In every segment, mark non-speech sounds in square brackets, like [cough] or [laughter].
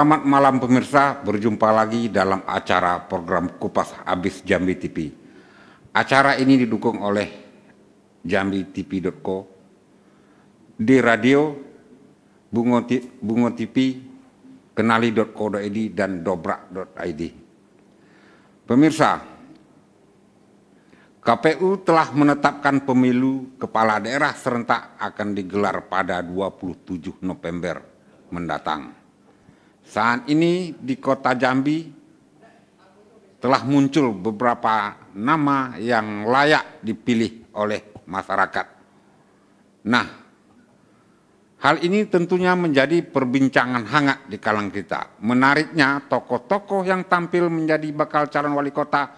Selamat malam pemirsa, berjumpa lagi dalam acara program Kupas Abis Jambi TV. Acara ini didukung oleh Jambi TV.co, di radio, bungo, bungo TV, kenali.co.id, dan dobrak.id. Pemirsa, KPU telah menetapkan pemilu kepala daerah serentak akan digelar pada 27 November mendatang. Saat ini di kota Jambi telah muncul beberapa nama yang layak dipilih oleh masyarakat. Nah, hal ini tentunya menjadi perbincangan hangat di kalangan kita. Menariknya, tokoh-tokoh yang tampil menjadi bakal calon wali kota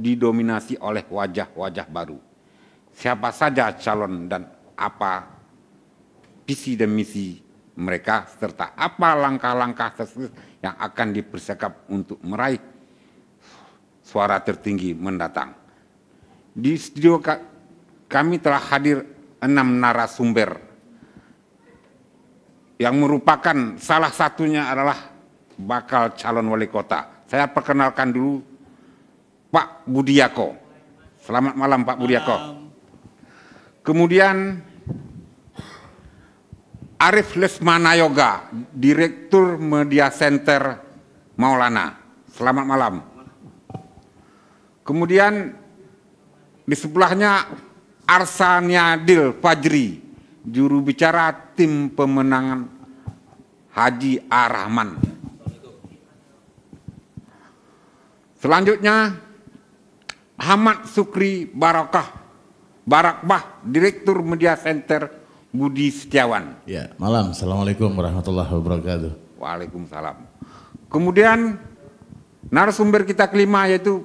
didominasi oleh wajah-wajah baru. Siapa saja calon dan apa visi dan misi mereka serta apa langkah-langkah yang akan dipersiapkan untuk meraih suara tertinggi mendatang. Di studio kami telah hadir enam narasumber yang merupakan salah satunya adalah bakal calon wali kota. Saya perkenalkan dulu Pak Budiako. Selamat malam Pak Budiako. Kemudian Arif Lesmana Yoga, Direktur Media Center Maulana. Selamat malam. Kemudian di sebelahnya Dil Fajri, juru bicara tim pemenangan Haji Arahman. Selanjutnya Ahmad Sukri Barakah, Barakbah, Direktur Media Center Budi Setiawan. Ya, malam. Assalamualaikum warahmatullahi wabarakatuh. Waalaikumsalam. Kemudian narasumber kita kelima yaitu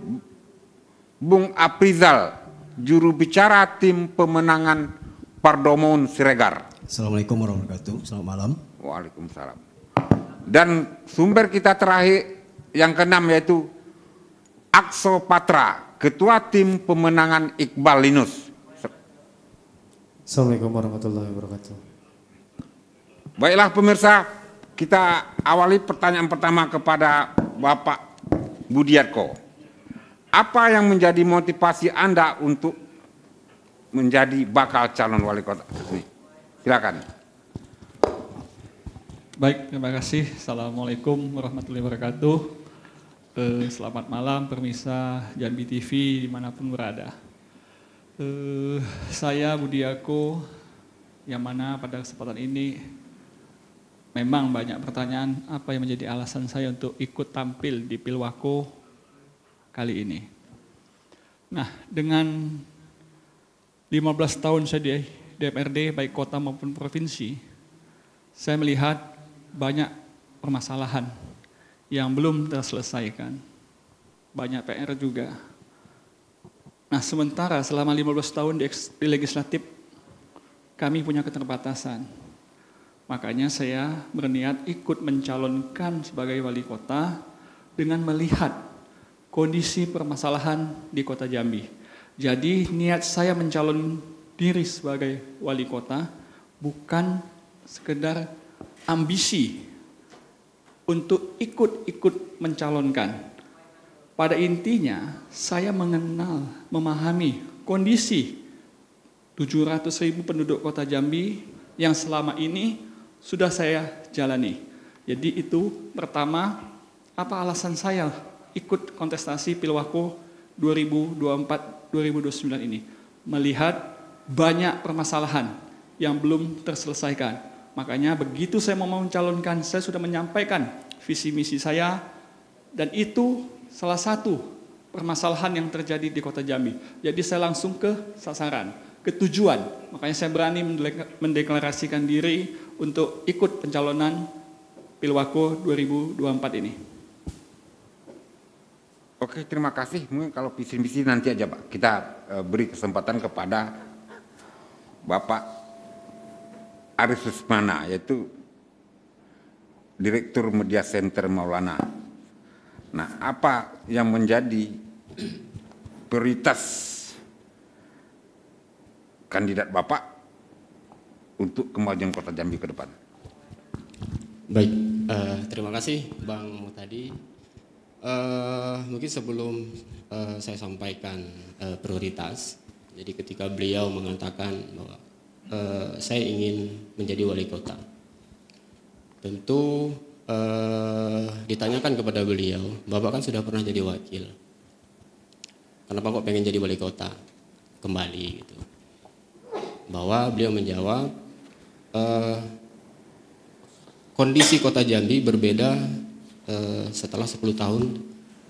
Bung Aprizal, juru bicara tim pemenangan Pardomon Siregar. Assalamualaikum warahmatullahi wabarakatuh. Selamat malam. Waalaikumsalam. Dan sumber kita terakhir yang keenam yaitu Akso Patra, Ketua Tim Pemenangan Iqbal Linus. Assalamualaikum warahmatullahi wabarakatuh. Baiklah pemirsa, kita awali pertanyaan pertama kepada Bapak Budiarko. Apa yang menjadi motivasi Anda untuk menjadi bakal calon wali kota? Silakan. Baik, terima kasih. Assalamualaikum warahmatullahi wabarakatuh. Eh, selamat malam, permisa Jambi TV dimanapun berada. Uh, saya Budiako, yang mana pada kesempatan ini memang banyak pertanyaan apa yang menjadi alasan saya untuk ikut tampil di Pilwako kali ini. Nah, dengan 15 tahun saya di DPRD, baik kota maupun provinsi, saya melihat banyak permasalahan yang belum terselesaikan. Banyak PR juga. Nah sementara selama 15 tahun di, legislatif kami punya keterbatasan. Makanya saya berniat ikut mencalonkan sebagai wali kota dengan melihat kondisi permasalahan di kota Jambi. Jadi niat saya mencalon diri sebagai wali kota bukan sekedar ambisi untuk ikut-ikut mencalonkan. Pada intinya, saya mengenal, memahami kondisi 700 ribu penduduk kota Jambi yang selama ini sudah saya jalani. Jadi itu pertama, apa alasan saya ikut kontestasi Pilwako 2024-2029 ini? Melihat banyak permasalahan yang belum terselesaikan. Makanya begitu saya mau mencalonkan, saya sudah menyampaikan visi misi saya dan itu salah satu permasalahan yang terjadi di kota Jambi. Jadi saya langsung ke sasaran, ke tujuan. Makanya saya berani mendeklarasikan diri untuk ikut pencalonan Pilwako 2024 ini. Oke, terima kasih. Mungkin kalau visi -bisi nanti aja Pak. Kita e, beri kesempatan kepada Bapak Arisusmana, Mana, yaitu Direktur Media Center Maulana. Nah, apa yang menjadi prioritas kandidat Bapak untuk kemajuan Kota Jambi ke depan? Baik, uh, terima kasih Bang Mutadi. Uh, mungkin sebelum uh, saya sampaikan uh, prioritas, jadi ketika beliau mengatakan bahwa uh, saya ingin menjadi wali kota, tentu Eh, ditanyakan kepada beliau, Bapak kan sudah pernah jadi wakil. Kenapa kok pengen jadi wali kota kembali gitu? Bahwa beliau menjawab eh, kondisi kota Jambi berbeda eh, setelah 10 tahun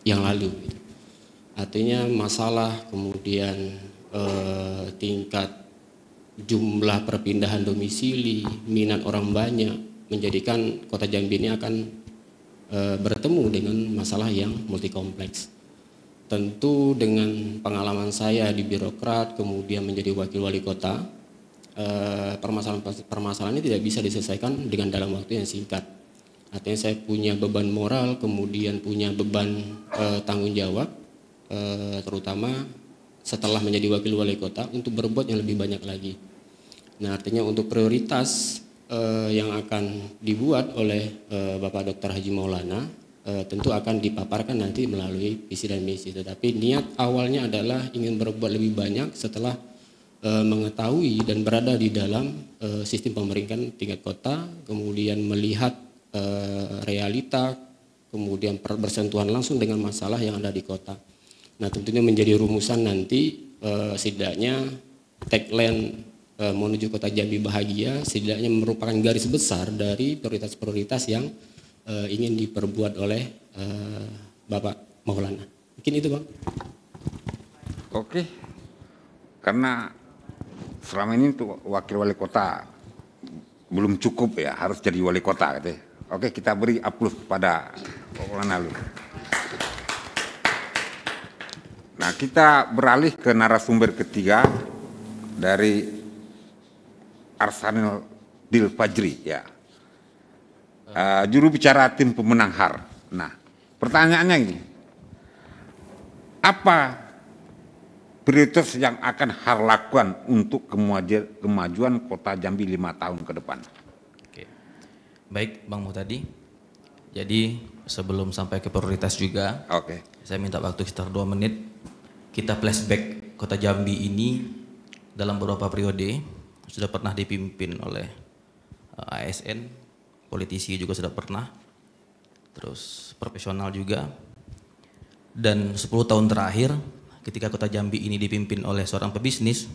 yang lalu. Gitu. Artinya masalah kemudian eh, tingkat jumlah perpindahan domisili, minat orang banyak, menjadikan kota Jambi ini akan e, bertemu dengan masalah yang multi kompleks. Tentu dengan pengalaman saya di birokrat, kemudian menjadi wakil wali kota, permasalahan-permasalahan ini tidak bisa diselesaikan dengan dalam waktu yang singkat. Artinya saya punya beban moral, kemudian punya beban e, tanggung jawab, e, terutama setelah menjadi wakil wali kota untuk berbuat yang lebih banyak lagi. Nah artinya untuk prioritas eh, yang akan dibuat oleh eh, Bapak Dr. Haji Maulana eh, tentu akan dipaparkan nanti melalui visi dan misi. Tetapi niat awalnya adalah ingin berbuat lebih banyak setelah eh, mengetahui dan berada di dalam eh, sistem pemerintahan tingkat kota, kemudian melihat eh, realita, kemudian bersentuhan langsung dengan masalah yang ada di kota. Nah tentunya menjadi rumusan nanti eh, setidaknya tagline Eh, menuju kota Jambi bahagia setidaknya merupakan garis besar dari prioritas-prioritas yang e, ingin diperbuat oleh e, Bapak Maulana. Mungkin itu Bang. Oke, karena selama ini tuh wakil wali kota belum cukup ya harus jadi wali kota gitu. Ya. Oke kita beri aplaus pada Maulana lu. Nah kita beralih ke narasumber ketiga dari Arsanil Dil Fajri ya. Uh, juru bicara tim pemenang HAR. Nah, pertanyaannya ini. Apa prioritas yang akan HAR lakukan untuk kemajuan, kota Jambi lima tahun ke depan? Oke. Baik, Bang Mutadi. Jadi sebelum sampai ke prioritas juga, Oke. saya minta waktu sekitar dua menit. Kita flashback kota Jambi ini dalam beberapa periode sudah pernah dipimpin oleh eh, ASN, politisi juga sudah pernah, terus profesional juga. Dan 10 tahun terakhir ketika kota Jambi ini dipimpin oleh seorang pebisnis,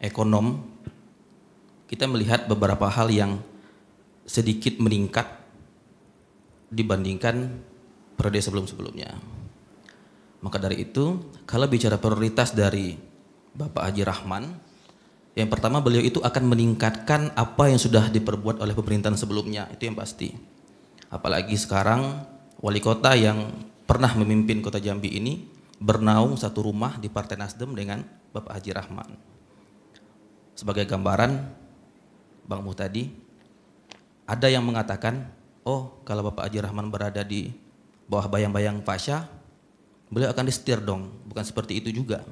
ekonom, kita melihat beberapa hal yang sedikit meningkat dibandingkan periode sebelum-sebelumnya. Maka dari itu, kalau bicara prioritas dari Bapak Haji Rahman, yang pertama beliau itu akan meningkatkan apa yang sudah diperbuat oleh pemerintahan sebelumnya, itu yang pasti. Apalagi sekarang wali kota yang pernah memimpin kota Jambi ini bernaung satu rumah di Partai Nasdem dengan Bapak Haji Rahman. Sebagai gambaran, Bang Mu tadi, ada yang mengatakan, oh kalau Bapak Haji Rahman berada di bawah bayang-bayang Fasya, beliau akan disetir dong, bukan seperti itu juga.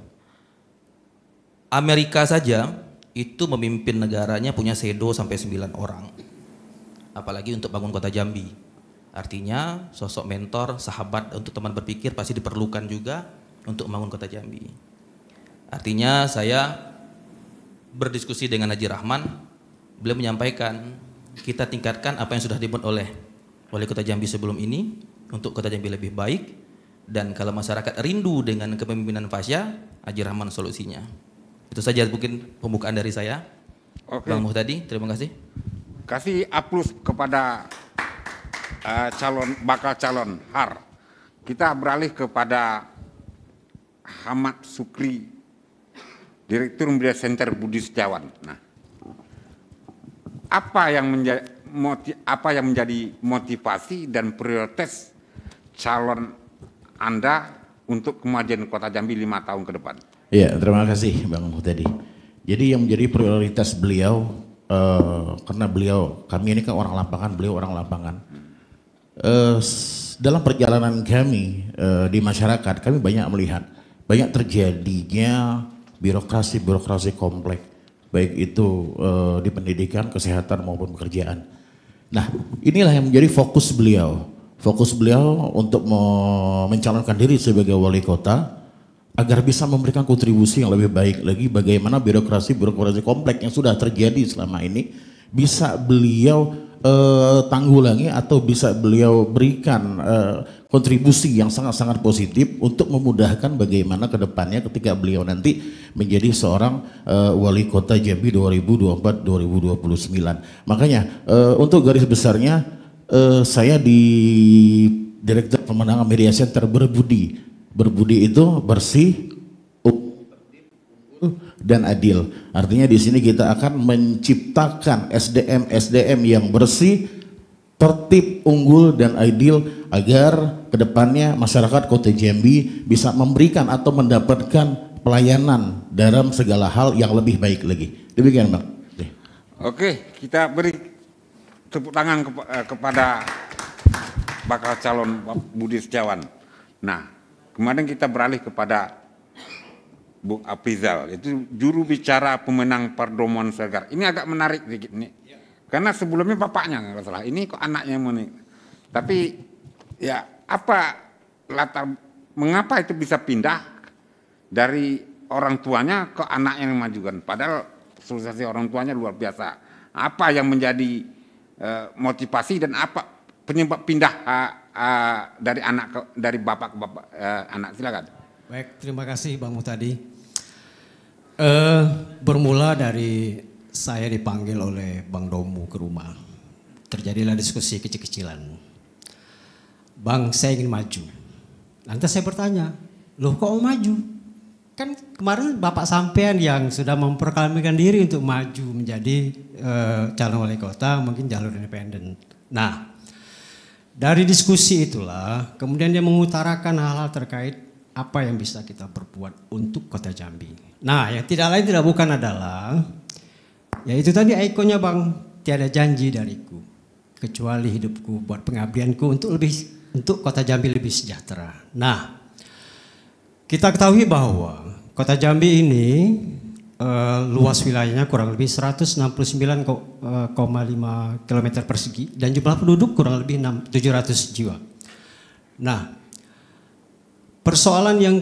Amerika saja itu memimpin negaranya punya sedo sampai 9 orang. Apalagi untuk bangun kota Jambi. Artinya sosok mentor, sahabat untuk teman berpikir pasti diperlukan juga untuk membangun kota Jambi. Artinya saya berdiskusi dengan Haji Rahman, beliau menyampaikan kita tingkatkan apa yang sudah dibuat oleh oleh kota Jambi sebelum ini untuk kota Jambi lebih baik dan kalau masyarakat rindu dengan kepemimpinan Fasya, Haji Rahman solusinya. Itu saja mungkin pembukaan dari saya. Oke. Bang Muhtadi, terima kasih. Kasih aplaus kepada uh, calon bakal calon Har. Kita beralih kepada Hamad Sukri, Direktur Media Center Budi Setiawan. Nah, apa yang menjadi motiv, apa yang menjadi motivasi dan prioritas calon Anda untuk kemajuan Kota Jambi lima tahun ke depan? Ya terima kasih Bang Muhtadi. Jadi yang menjadi prioritas beliau, uh, karena beliau, kami ini kan orang lapangan, beliau orang lapangan. Uh, dalam perjalanan kami uh, di masyarakat, kami banyak melihat, banyak terjadinya birokrasi-birokrasi kompleks, baik itu uh, di pendidikan, kesehatan maupun pekerjaan. Nah, inilah yang menjadi fokus beliau. Fokus beliau untuk mencalonkan diri sebagai wali kota, agar bisa memberikan kontribusi yang lebih baik lagi bagaimana birokrasi-birokrasi kompleks yang sudah terjadi selama ini bisa beliau uh, tanggulangi atau bisa beliau berikan uh, kontribusi yang sangat-sangat positif untuk memudahkan bagaimana kedepannya ketika beliau nanti menjadi seorang uh, wali kota Jambi 2024-2029. Makanya uh, untuk garis besarnya uh, saya di Direktur Pemenangan Media Center berbudi Berbudi itu bersih, dan adil. Artinya di sini kita akan menciptakan SDM SDM yang bersih, tertib, unggul dan adil agar kedepannya masyarakat Kota Jambi bisa memberikan atau mendapatkan pelayanan dalam segala hal yang lebih baik lagi. Demikian Bang. Oke, kita beri tepuk tangan kepa eh, kepada bakal calon Budi Setiawan. Nah, Kemarin kita beralih kepada Bu Apizal, itu juru bicara pemenang Perdomon Segar. Ini agak menarik sedikit nih. Ya. Karena sebelumnya bapaknya nggak salah. Ini kok anaknya menik. Tapi ya apa latar mengapa itu bisa pindah dari orang tuanya ke anak yang majukan? Padahal sosialisasi orang tuanya luar biasa. Apa yang menjadi uh, motivasi dan apa penyebab pindah eh, Ah, dari anak ke, dari bapak ke bapak uh, anak silakan. Baik, terima kasih Bang Mutadi. Uh, bermula dari saya dipanggil oleh Bang Domu ke rumah. Terjadilah diskusi kecil-kecilan. Bang, saya ingin maju. Lantas saya bertanya, loh kok mau maju? Kan kemarin Bapak sampean yang sudah memperkalaminkan diri untuk maju menjadi uh, calon wali kota, mungkin jalur independen. Nah, dari diskusi itulah kemudian dia mengutarakan hal-hal terkait apa yang bisa kita perbuat untuk kota Jambi. Nah yang tidak lain tidak bukan adalah yaitu tadi ikonnya bang tiada janji dariku kecuali hidupku buat pengabdianku untuk lebih untuk kota Jambi lebih sejahtera. Nah kita ketahui bahwa kota Jambi ini Eh, luas wilayahnya kurang lebih 169,5 km eh, persegi dan jumlah penduduk kurang lebih 700 jiwa. Nah, persoalan yang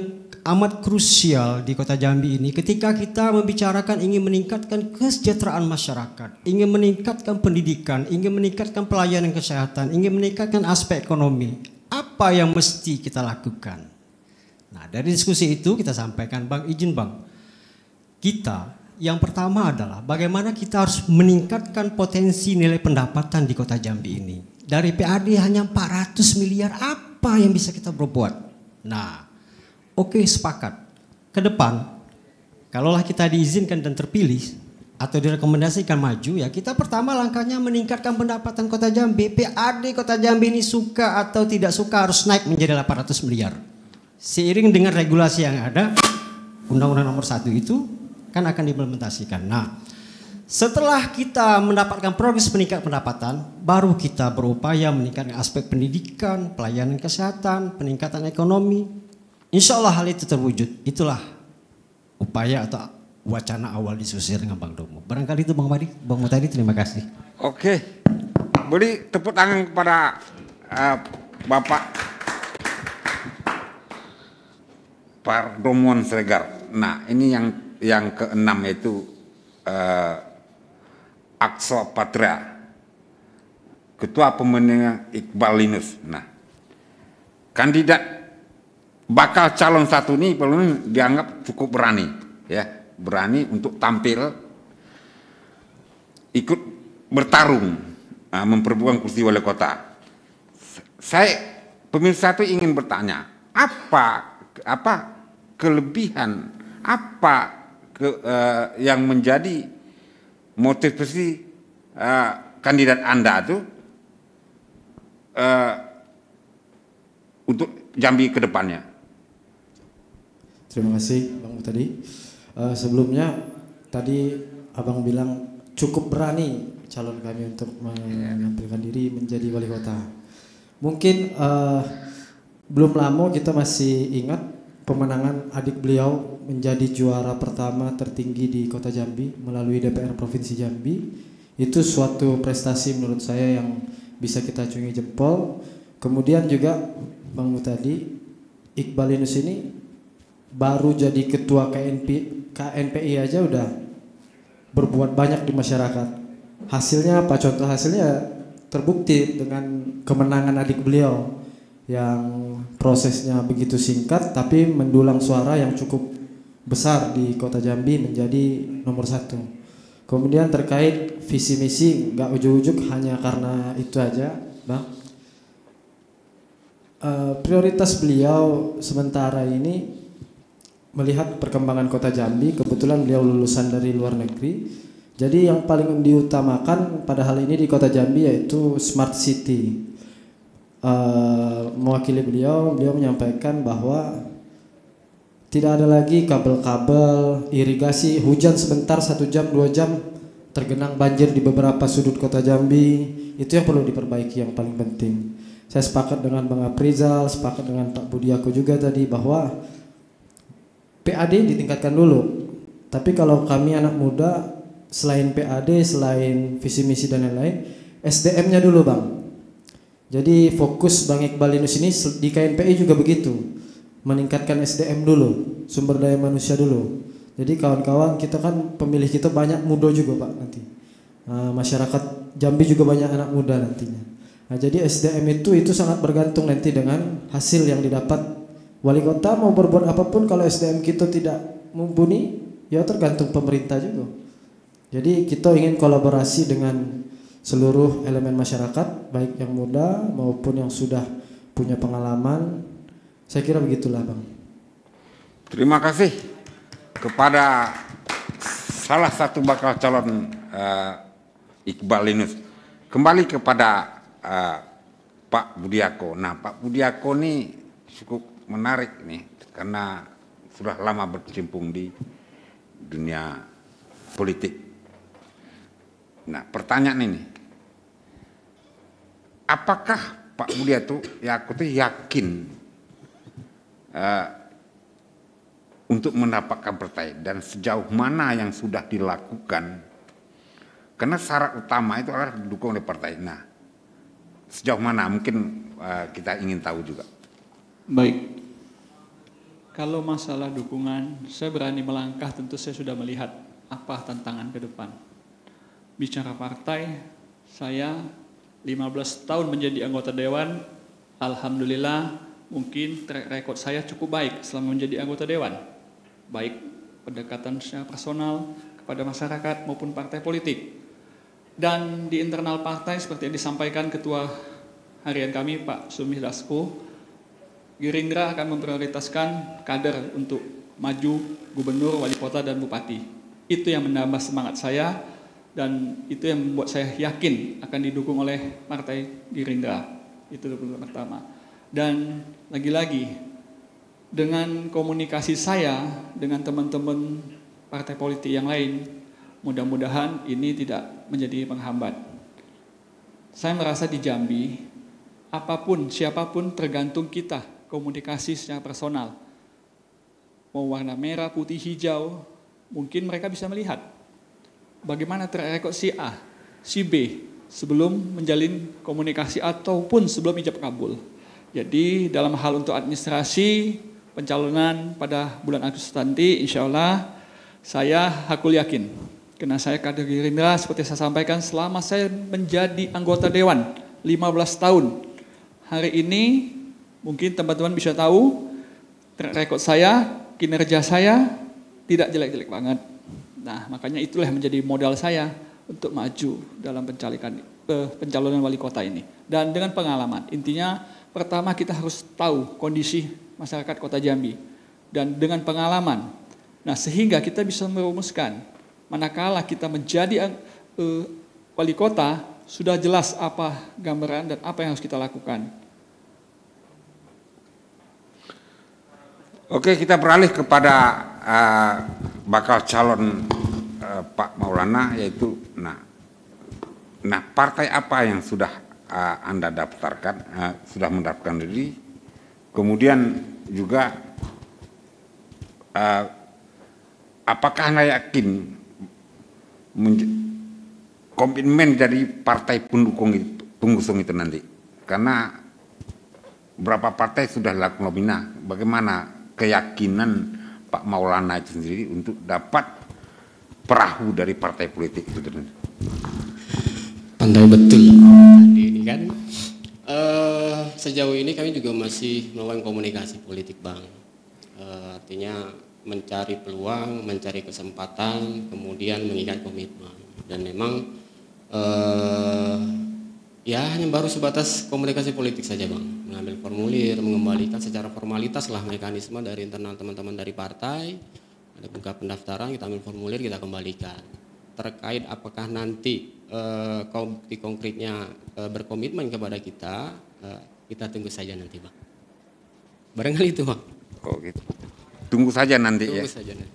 amat krusial di Kota Jambi ini ketika kita membicarakan ingin meningkatkan kesejahteraan masyarakat, ingin meningkatkan pendidikan, ingin meningkatkan pelayanan kesehatan, ingin meningkatkan aspek ekonomi, apa yang mesti kita lakukan? Nah, dari diskusi itu kita sampaikan, Bang, izin Bang, kita yang pertama adalah bagaimana kita harus meningkatkan potensi nilai pendapatan di kota Jambi ini. Dari PAD hanya 400 miliar, apa yang bisa kita berbuat? Nah, oke okay, sepakat. Ke depan, kalaulah kita diizinkan dan terpilih, atau direkomendasikan maju ya kita pertama langkahnya meningkatkan pendapatan kota Jambi PAD kota Jambi ini suka atau tidak suka harus naik menjadi 800 miliar seiring dengan regulasi yang ada Undang-Undang nomor satu itu kan akan diimplementasikan. Nah, setelah kita mendapatkan progres meningkat pendapatan, baru kita berupaya meningkatkan aspek pendidikan, pelayanan kesehatan, peningkatan ekonomi. Insya Allah hal itu terwujud. Itulah upaya atau wacana awal diskusi dengan Bang Domo. Barangkali itu Bang Madi, Bang Mutadi terima kasih. Oke, beri tepuk tangan kepada uh, Bapak Pak Domon Sregar. Nah ini yang yang keenam itu uh, eh, Aksel Patra, Ketua Pemenang Iqbal Linus. Nah, kandidat bakal calon satu ini perlu dianggap cukup berani, ya berani untuk tampil ikut bertarung uh, memperbuang kursi wali kota. Saya pemirsa itu ingin bertanya apa apa kelebihan apa ke, uh, yang menjadi motivasi uh, eh, kandidat Anda itu uh, untuk Jambi ke depannya? Terima kasih Bang tadi. Uh, sebelumnya tadi Abang bilang cukup berani calon kami untuk menampilkan diri menjadi wali kota. Mungkin uh, belum lama kita masih ingat pemenangan adik beliau menjadi juara pertama tertinggi di Kota Jambi melalui DPR Provinsi Jambi itu suatu prestasi menurut saya yang bisa kita cungi jempol. Kemudian juga Bang tadi Iqbal Yunus ini baru jadi ketua KNP KNPI aja udah berbuat banyak di masyarakat. Hasilnya apa? Contoh hasilnya terbukti dengan kemenangan adik beliau yang prosesnya begitu singkat tapi mendulang suara yang cukup besar di kota Jambi menjadi nomor satu. Kemudian terkait visi misi nggak ujuk-ujuk hanya karena itu aja, bang. Uh, prioritas beliau sementara ini melihat perkembangan kota Jambi kebetulan beliau lulusan dari luar negeri jadi yang paling diutamakan pada hal ini di kota Jambi yaitu smart city uh, mewakili beliau beliau menyampaikan bahwa tidak ada lagi kabel-kabel, irigasi, hujan sebentar satu jam dua jam tergenang banjir di beberapa sudut kota Jambi. Itu yang perlu diperbaiki yang paling penting. Saya sepakat dengan Bang Aprizal, sepakat dengan Pak Budiako juga tadi bahwa PAD ditingkatkan dulu. Tapi kalau kami anak muda selain PAD, selain visi misi dan lain-lain, SDM-nya dulu, Bang. Jadi fokus Bang Iqbal Linus ini di KNPI juga begitu meningkatkan SDM dulu, sumber daya manusia dulu. Jadi kawan-kawan kita kan pemilih kita banyak muda juga pak nanti. Eh, masyarakat Jambi juga banyak anak muda nantinya. Nah, jadi SDM itu itu sangat bergantung nanti dengan hasil yang didapat. Wali kota mau berbuat apapun kalau SDM kita tidak mumpuni, ya tergantung pemerintah juga. Jadi kita ingin kolaborasi dengan seluruh elemen masyarakat, baik yang muda maupun yang sudah punya pengalaman saya kira begitulah Bang. Terima kasih kepada salah satu bakal calon uh, Iqbal Linus. Kembali kepada uh, Pak Budiako. Nah, Pak Budiako ini cukup menarik nih karena sudah lama berkecimpung di dunia politik. Nah, pertanyaan ini, apakah Pak Budiato, ya aku tuh yakin Eh, untuk mendapatkan partai dan sejauh mana yang sudah dilakukan karena syarat utama itu adalah didukung oleh partai. Nah, sejauh mana mungkin uh, kita ingin tahu juga. Baik. Kalau masalah dukungan, saya berani melangkah tentu saya sudah melihat apa tantangan ke depan. Bicara partai, saya 15 tahun menjadi anggota dewan, alhamdulillah mungkin track record saya cukup baik selama menjadi anggota dewan, baik pendekatan secara personal kepada masyarakat maupun partai politik. Dan di internal partai seperti yang disampaikan Ketua Harian kami Pak Sumi Dasko, Gerindra akan memprioritaskan kader untuk maju gubernur, wali kota, dan bupati. Itu yang menambah semangat saya dan itu yang membuat saya yakin akan didukung oleh Partai Gerindra. Itu pertama. Dan lagi-lagi, dengan komunikasi saya dengan teman-teman partai politik yang lain, mudah-mudahan ini tidak menjadi penghambat. Saya merasa di Jambi, apapun, siapapun tergantung kita komunikasi secara personal. Mau warna merah, putih, hijau, mungkin mereka bisa melihat bagaimana track record si A, si B sebelum menjalin komunikasi ataupun sebelum ijab kabul. Jadi dalam hal untuk administrasi pencalonan pada bulan Agustus nanti insya Allah saya hakul yakin. Karena saya kader Gerindra seperti saya sampaikan selama saya menjadi anggota Dewan 15 tahun. Hari ini mungkin teman-teman bisa tahu rekod saya, kinerja saya tidak jelek-jelek banget. Nah makanya itulah menjadi modal saya untuk maju dalam pencalekan pencalonan wali kota ini. Dan dengan pengalaman, intinya pertama kita harus tahu kondisi masyarakat kota Jambi. Dan dengan pengalaman, nah sehingga kita bisa merumuskan manakala kita menjadi uh, wali kota, sudah jelas apa gambaran dan apa yang harus kita lakukan. Oke, kita beralih kepada uh, bakal calon uh, Pak Maulana yaitu nah Nah, partai apa yang sudah uh, Anda daftarkan, uh, sudah mendaftarkan diri, kemudian juga uh, apakah Anda yakin komitmen dari partai pendukung pengusung itu nanti? Karena berapa partai sudah lakukan lobina, bagaimana keyakinan Pak Maulana itu sendiri untuk dapat perahu dari partai politik itu? nanti? pandai betul iya, tadi ini iya kan. Uh, sejauh ini kami juga masih melakukan komunikasi politik bang. Uh, artinya mencari peluang, mencari kesempatan, kemudian mengikat komitmen. Dan memang uh, ya hanya baru sebatas komunikasi politik saja bang, mengambil formulir, mengembalikan secara formalitas lah mekanisme dari internal teman-teman dari partai. Ada buka pendaftaran, kita ambil formulir, kita kembalikan terkait apakah nanti eh, bukti uh, konkretnya uh, berkomitmen kepada kita, uh, kita tunggu saja nanti, Bang. Barangkali itu, Bang. Oh, gitu. Tunggu saja nanti ya. tunggu ya. saja nanti.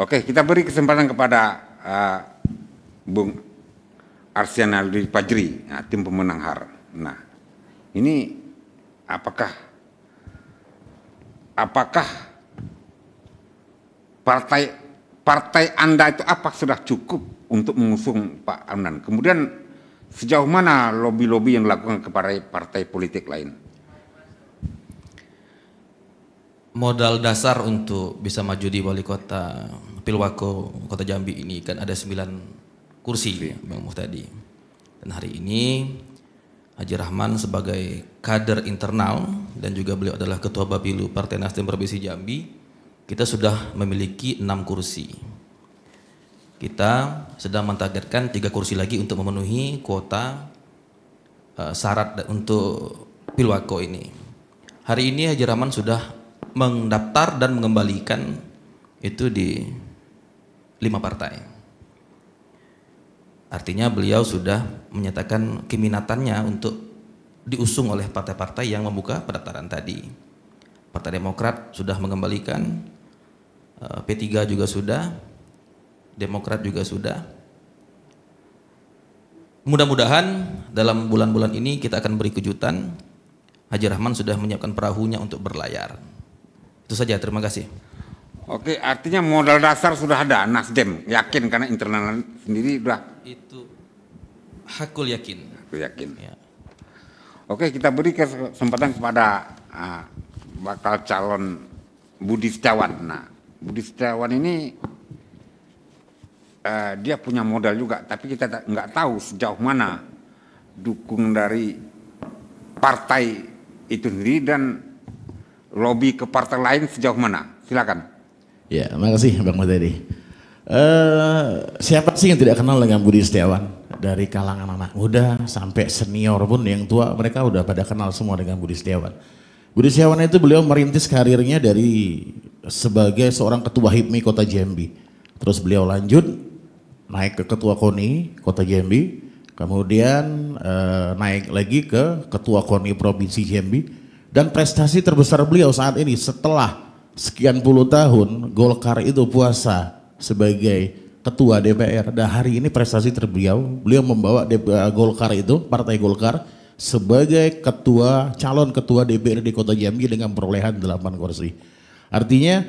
Oke, kita beri kesempatan kepada uh, Bung Arsenal Aldi Pajri, nah, tim pemenang HAR. Nah, ini apakah apakah partai partai Anda itu apa sudah cukup untuk mengusung Pak Amnan? Kemudian sejauh mana lobby-lobby yang dilakukan kepada partai politik lain? Modal dasar untuk bisa maju di wali kota Pilwako Kota Jambi ini kan ada 9 kursi ya. Bang Muhtadi. Dan hari ini Haji Rahman sebagai kader internal dan juga beliau adalah ketua Bapilu Partai Nasdem Provinsi Jambi kita sudah memiliki enam kursi. Kita sedang mentargetkan tiga kursi lagi untuk memenuhi kuota uh, syarat untuk Pilwako ini. Hari ini Haji Rahman sudah mendaftar dan mengembalikan itu di lima partai. Artinya beliau sudah menyatakan keminatannya untuk diusung oleh partai-partai yang membuka pendaftaran tadi. Partai Demokrat sudah mengembalikan, Eh, P3 juga sudah, Demokrat juga sudah. Mudah-mudahan dalam bulan-bulan ini kita akan beri kejutan. Haji Rahman sudah menyiapkan perahunya untuk berlayar. Itu saja, terima kasih. Oke, artinya modal dasar sudah ada Nasdem, yakin karena internal sendiri sudah. Itu hakul yakin. Hakul yakin. Ya. Oke, kita beri kesempatan kepada uh, bakal calon Budi Setiawan. Nah, Budi Setiawan ini uh, dia punya modal juga, tapi kita nggak tahu sejauh mana dukung dari partai itu sendiri dan lobby ke partai lain sejauh mana. Silakan. Ya, terima kasih Bang Materi. Uh, siapa sih yang tidak kenal dengan Budi Setiawan? Dari kalangan anak muda sampai senior pun yang tua mereka udah pada kenal semua dengan Budi Setiawan. Budi Setiawan itu beliau merintis karirnya dari sebagai seorang ketua HIPMI Kota Jambi. Terus beliau lanjut naik ke ketua KONI Kota Jambi, kemudian eh, naik lagi ke ketua KONI Provinsi Jambi dan prestasi terbesar beliau saat ini setelah sekian puluh tahun Golkar itu puasa sebagai ketua DPR dan hari ini prestasi terbeliau beliau membawa eh, Golkar itu partai Golkar sebagai ketua calon ketua DPR di Kota Jambi dengan perolehan 8 kursi. Artinya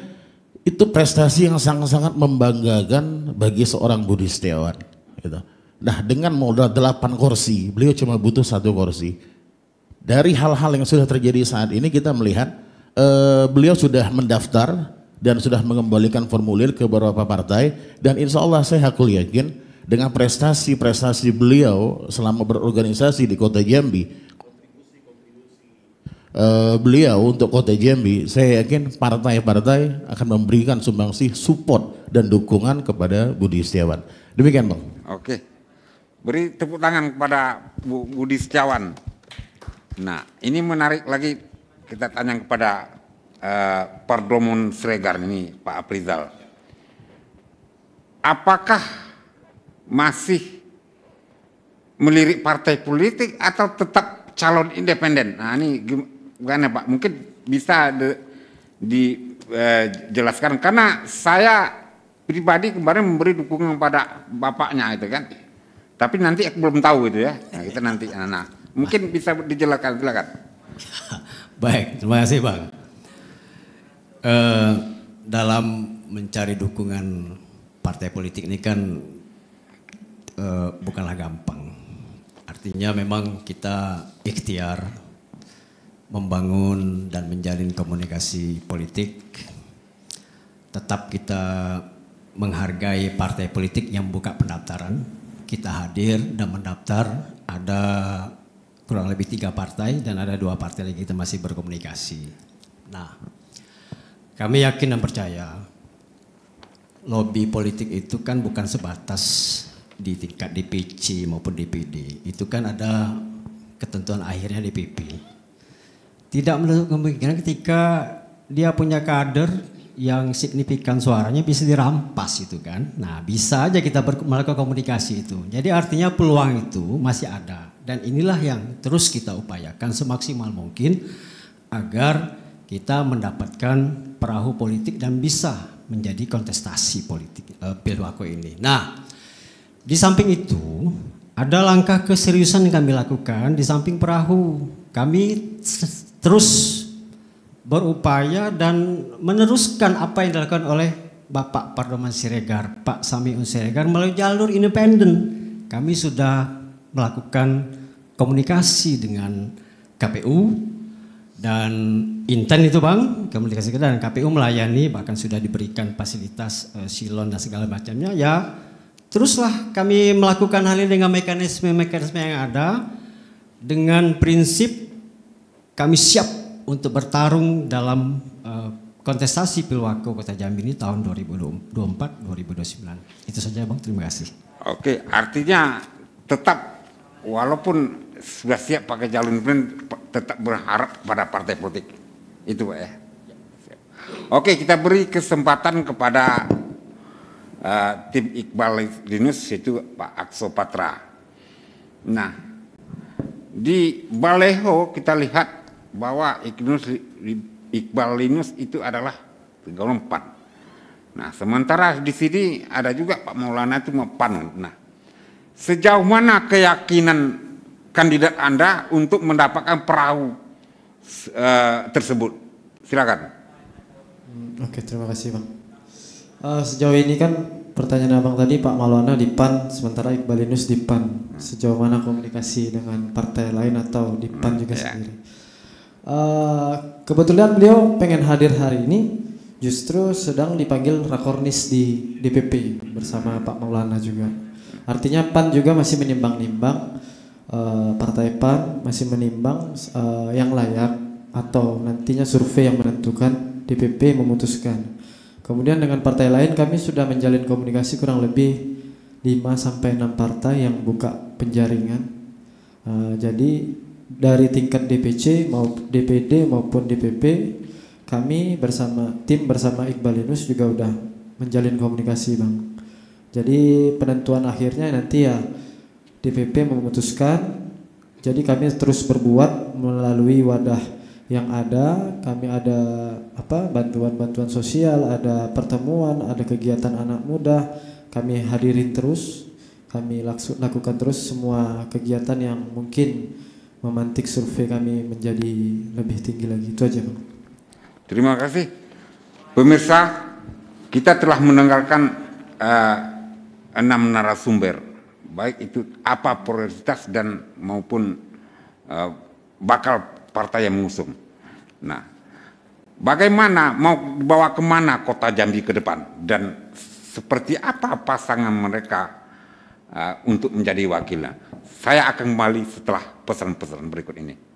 itu prestasi yang sangat-sangat membanggakan bagi seorang Budi Setiawan. Gitu. Nah dengan modal delapan kursi, beliau cuma butuh satu kursi. Dari hal-hal yang sudah terjadi saat ini kita melihat eh, beliau sudah mendaftar dan sudah mengembalikan formulir ke beberapa partai dan insya Allah saya hakul yakin dengan prestasi-prestasi beliau selama berorganisasi di kota Jambi Eh, beliau untuk Kota Jambi, saya yakin partai-partai akan memberikan sumbangsih support dan dukungan kepada Budi Setiawan. Demikian Bang. Oke. Beri tepuk tangan kepada Bu Budi Setiawan. Nah, ini menarik lagi kita tanya kepada uh, Pardomon Sregar ini Pak Aprizal. Apakah masih melirik partai politik atau tetap calon independen? Nah, ini bukan ya, Pak, mungkin bisa dijelaskan di, eh, karena saya pribadi kemarin memberi dukungan pada bapaknya itu kan. Tapi nanti aku belum tahu itu ya. Nah, kita gitu nanti nah, nah, mungkin bisa dijelaskan silakan. [laughs] Baik, terima kasih Bang. Eh, dalam mencari dukungan partai politik ini kan eh, bukanlah gampang. Artinya memang kita ikhtiar membangun dan menjalin komunikasi politik. Tetap kita menghargai partai politik yang buka pendaftaran. Kita hadir dan mendaftar ada kurang lebih tiga partai dan ada dua partai lagi kita masih berkomunikasi. Nah, kami yakin dan percaya lobby politik itu kan bukan sebatas di tingkat DPC maupun DPD. Itu kan ada ketentuan akhirnya DPP. Tidak menutup kemungkinan ketika dia punya kader yang signifikan suaranya bisa dirampas itu kan. Nah bisa aja kita melakukan komunikasi itu. Jadi artinya peluang itu masih ada. Dan inilah yang terus kita upayakan semaksimal mungkin agar kita mendapatkan perahu politik dan bisa menjadi kontestasi politik eh, pilwako ini. Nah di samping itu ada langkah keseriusan yang kami lakukan di samping perahu. Kami terus berupaya dan meneruskan apa yang dilakukan oleh Bapak Pardoman Siregar, Pak Samiun Siregar melalui jalur independen. Kami sudah melakukan komunikasi dengan KPU dan inten itu Bang, komunikasi kita dan KPU melayani bahkan sudah diberikan fasilitas e, silon dan segala macamnya ya. Teruslah kami melakukan hal ini dengan mekanisme-mekanisme yang ada dengan prinsip kami siap untuk bertarung dalam eh, kontestasi Pilwako Kota Jambi ini tahun 2024-2029. Itu saja Bang, terima kasih. Oke, artinya tetap walaupun sudah siap pakai jalur presiden tetap berharap pada partai politik. Itu Pak ya. Oke, kita beri kesempatan kepada uh, tim Iqbal Linus itu Pak Akso Patra. Nah, di Baleho kita lihat bahwa Ignus, Iqbal Linus itu adalah 34. Nah, sementara di sini ada juga Pak Maulana itu Pan. Nah, sejauh mana keyakinan kandidat Anda untuk mendapatkan perahu uh, tersebut? Silakan. Hmm, oke, terima kasih, Bang. Uh, sejauh ini kan pertanyaan Abang tadi Pak Maulana di PAN sementara Iqbal Linus di PAN. Hmm. Sejauh mana komunikasi dengan partai lain atau di PAN hmm, juga yeah. sendiri? Eh, kebetulan beliau pengen hadir hari ini justru sedang dipanggil rakornis di DPP bersama Pak Maulana juga. Artinya PAN juga masih menimbang-nimbang uh, partai PAN masih menimbang uh, yang layak atau nantinya survei yang menentukan DPP memutuskan. Kemudian dengan partai lain kami sudah menjalin komunikasi kurang lebih 5 sampai 6 partai yang buka penjaringan. Uh, jadi dari tingkat DPC maupun DPD maupun DPP kami bersama tim bersama Iqbal Iqbalinus juga udah menjalin komunikasi bang. Jadi penentuan akhirnya nanti ya DPP memutuskan. Jadi kami terus berbuat melalui wadah yang ada. Kami ada apa bantuan-bantuan sosial, ada pertemuan, ada kegiatan anak muda. Kami hadirin terus. Kami lakukan terus semua kegiatan yang mungkin memantik survei kami menjadi lebih tinggi lagi. Itu aja, Bang. Terima kasih. Pemirsa, kita telah mendengarkan uh, enam narasumber, baik itu apa prioritas dan maupun uh, bakal partai yang mengusung. Nah, bagaimana mau bawa kemana kota Jambi ke depan dan seperti apa pasangan mereka uh, untuk menjadi wakilnya? Saya akan kembali setelah pesan-pesan berikut ini.